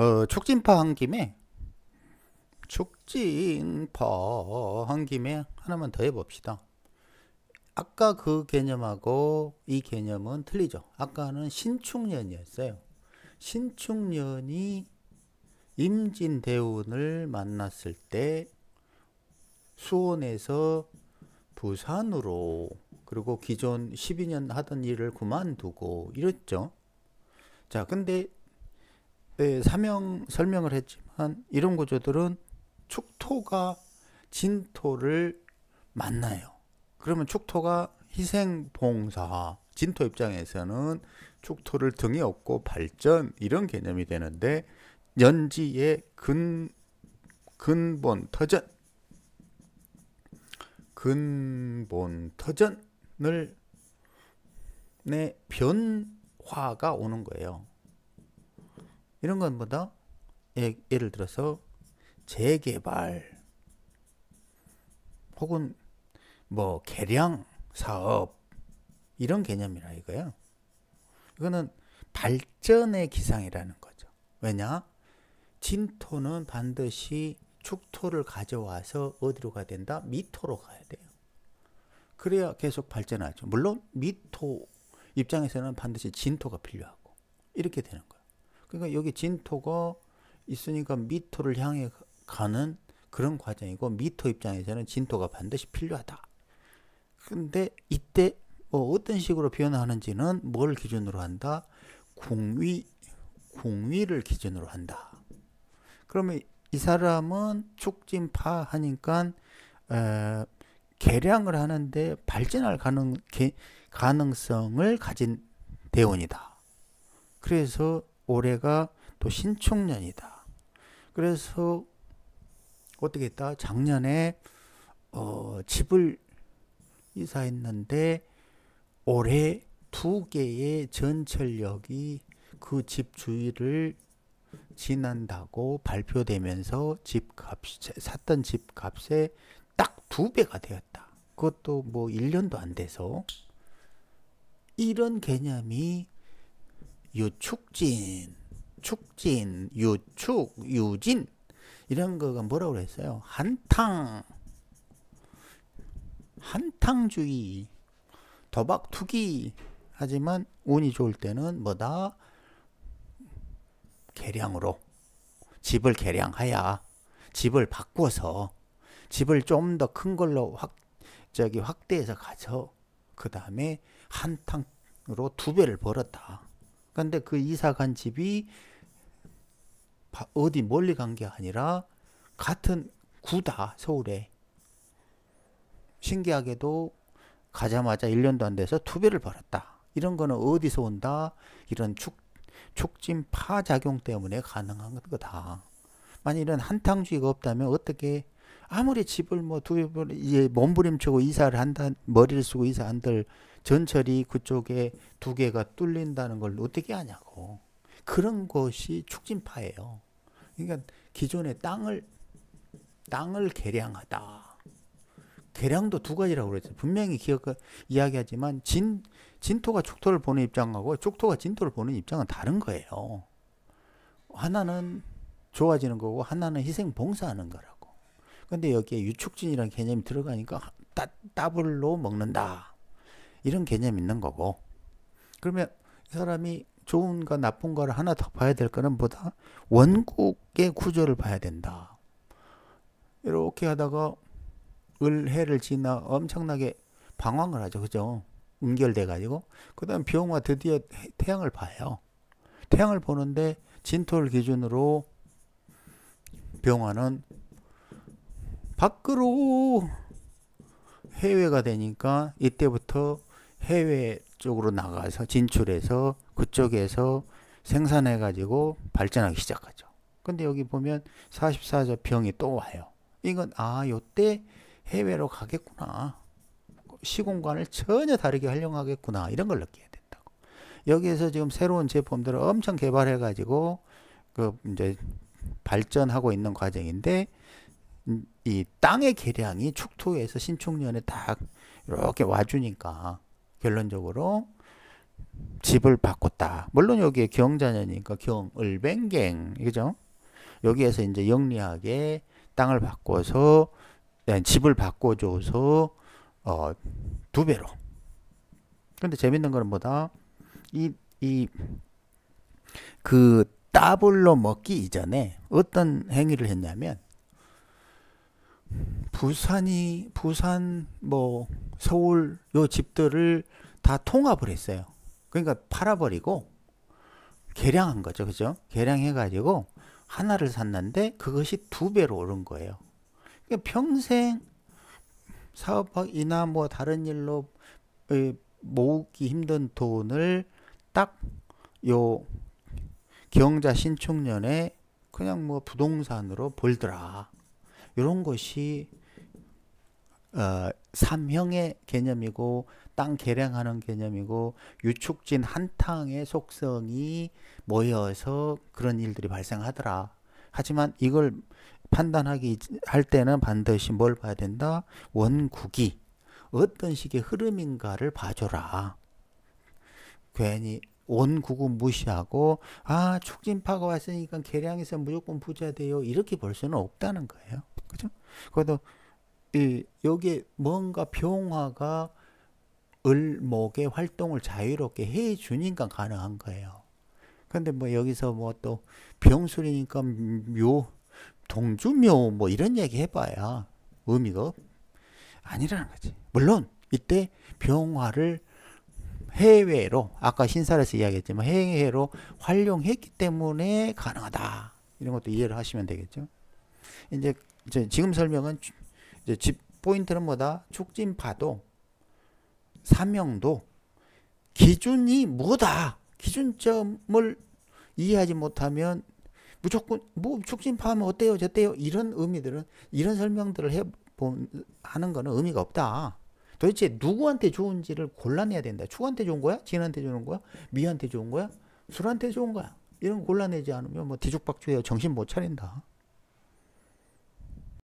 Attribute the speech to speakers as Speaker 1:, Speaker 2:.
Speaker 1: 어, 촉진파 한 김에 촉진파 한 김에 하나만 더 해봅시다. 아까 그 개념하고 이 개념은 틀리죠. 아까는 신축년이었어요. 신축년이 임진대운을 만났을 때 수원에서 부산으로 그리고 기존 12년 하던 일을 그만두고 이랬죠. 자, 근데 예, 사명 설명을 했지만 이런 구조들은 축토가 진토를 만나요. 그러면 축토가 희생봉사 진토 입장에서는 축토를 등이 없고 발전 이런 개념이 되는데 연지의 근 근본 터전 근본 터전을 내 변화가 오는 거예요. 이런 것보다 예, 를 들어서 재개발 혹은 뭐 개량 사업 이런 개념이라 이거야. 이거는 발전의 기상이라는 거죠. 왜냐? 진토는 반드시 축토를 가져와서 어디로 가야 된다? 미토로 가야 돼요. 그래야 계속 발전하죠. 물론 미토 입장에서는 반드시 진토가 필요하고 이렇게 되는 거예요. 그러니까 여기 진토가 있으니까 미토를 향해 가는 그런 과정이고 미토 입장에서는 진토가 반드시 필요하다. 근데 이때 뭐 어떤 식으로 표현하는지는 뭘 기준으로 한다? 궁위, 궁위를 기준으로 한다. 그러면 이 사람은 축진파 하니까 에, 개량을 하는데 발전할 가능, 개, 가능성을 가진 대원이다. 그래서 올해가 또 신축년이다. 그래서 어떻게 했다? 작년에 어, 집을 이사했는데 올해 두 개의 전철역이 그 집 주위를 지난다고 발표되면서 집값 샀던 집값에 딱 두 배가 되었다. 그것도 뭐 1년도 안 돼서 이런 개념이 유축진, 축진, 유축, 유진 이런 거가 뭐라고 그랬어요? 한탕, 한탕주의, 도박 투기 하지만 운이 좋을 때는 뭐다? 계량으로 집을 계량하야 집을 바꿔서 집을 좀 더 큰 걸로 확 저기 확대해서 가져 그 다음에 한탕으로 두 배를 벌었다. 근데 그 이사 간 집이 어디 멀리 간 게 아니라 같은 구다 서울에 신기하게도 가자마자 1년도 안 돼서 투배를 벌었다 이런 거는 어디서 온다 이런 축, 촉진파 작용 때문에 가능한 거다 만약 이런 한탕주의가 없다면 어떻게 아무리 집을 뭐두번 이제 몸부림치고 이사를 한다 머리를 쓰고 이사 한들 전철이 그쪽에 두 개가 뚫린다는 걸 어떻게 하냐고. 그런 것이 축진파예요. 그러니까 기존의 땅을 땅을 개량하다. 개량도 두 가지라고 그랬어요. 분명히 기억 이야기하지만 진 진토가 축토를 보는 입장하고 축토가 진토를 보는 입장은 다른 거예요. 하나는 좋아지는 거고 하나는 희생 봉사하는 거라고. 근데 여기에 유축진이라는 개념이 들어가니까 따, 더블로 먹는다. 이런 개념이 있는 거고 그러면 사람이 좋은 가 나쁜 가를 하나 더 봐야 될 거는 보다 원국의 구조를 봐야 된다. 이렇게 하다가 을해를 지나 엄청나게 방황을 하죠. 그죠? 응결돼 가지고 그다음 병화 드디어 태양을 봐요. 태양을 보는데 진토를 기준으로 병화는 밖으로 해외가 되니까 이때부터 해외 쪽으로 나가서 진출해서 그쪽에서 생산해 가지고 발전하기 시작하죠. 근데 여기 보면 44조 병이 또 와요. 이건 아, 요때 해외로 가겠구나. 시공간을 전혀 다르게 활용하겠구나. 이런 걸 느껴야 된다고. 여기에서 지금 새로운 제품들을 엄청 개발해 가지고 그 이제 발전하고 있는 과정인데 이 땅의 계량이 축토에서 신축년에 딱 이렇게 와주니까 결론적으로 집을 바꿨다. 물론 여기에 경자년니까 경을뱅갱 그죠? 여기에서 이제 영리하게 땅을 바꿔서 네, 집을 바꿔줘서 어, 두 배로. 근데 재밌는 거는 뭐다? 이 이 그 따블로 먹기 이전에 어떤 행위를 했냐면 부산이 부산 뭐 서울 요 집들을 다 통합을 했어요. 그러니까 팔아버리고 개량한 거죠. 그죠? 개량해가지고 하나를 샀는데 그것이 두 배로 오른 거예요. 그러니까 평생 사업이나 뭐 다른 일로 모으기 힘든 돈을 딱 요 경자 신축년에 그냥 뭐 부동산으로 벌더라. 이런 것이 어, 삼형의 개념이고 땅 개량하는 개념이고 유축진 한탕의 속성이 모여서 그런 일들이 발생하더라. 하지만 이걸 판단하기 할 때는 반드시 뭘 봐야 된다? 원국이 어떤 식의 흐름인가를 봐줘라. 괜히 원국은 무시하고 아 축진파가 왔으니까 개량해서 무조건 부자 돼요 이렇게 볼 수는 없다는 거예요. 그죠? 그래도 이 예, 여기에 뭔가 병화가 을목의 활동을 자유롭게 해 주니까 가능한 거예요. 근데 뭐 여기서 뭐 또 병술이니까 묘 동주묘 뭐 이런 얘기 해봐야 의미가 아니라는 거지. 물론 이때 병화를 해외로 아까 신사에서 이야기했지만 해외로 활용했기 때문에 가능하다 이런 것도 이해를 하시면 되겠죠. 이제 지금 설명은 이제 집 포인트는 뭐다? 촉진파도, 사명도, 기준이 뭐다? 기준점을 이해하지 못하면 무조건 뭐 촉진파하면 어때요 저때요 이런 의미들은 이런 설명들을 해 본, 하는 거는 의미가 없다. 도대체 누구한테 좋은지를 골라내야 된다. 축한테 좋은 거야? 진한테 좋은 거야? 미한테 좋은 거야? 술한테 좋은 거야? 이런 골라내지 않으면 뭐 뒤죽박죽해요. 정신 못 차린다.